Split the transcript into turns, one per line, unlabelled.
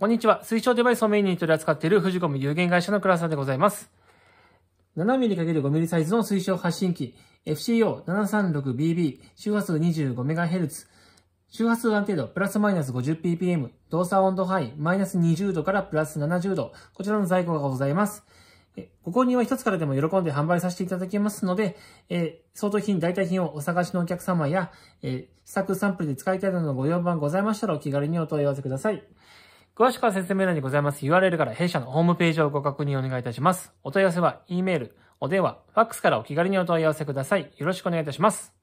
こんにちは。水晶デバイスをメインに取り扱っている富士コム有限会社の倉んでございます。7mm×5mm サイズの水晶発信機 FCO736BB 周波数 25MHz 周波数安定度プラスマイナス 50ppm 動作温度範囲マイナス20度からプラス70度こちらの在庫がございます。ご購入は一つからでも喜んで販売させていただきますので、えー、相当品、代替品をお探しのお客様や、えー、試作サンプルで使いたいなどのご要望がございましたらお気軽にお問い合わせください。詳しくは説明欄にございます URL から弊社のホームページをご確認お願いいたします。お問い合わせは E メール、お電話、ファックスからお気軽にお問い合わせください。よろしくお願いいたします。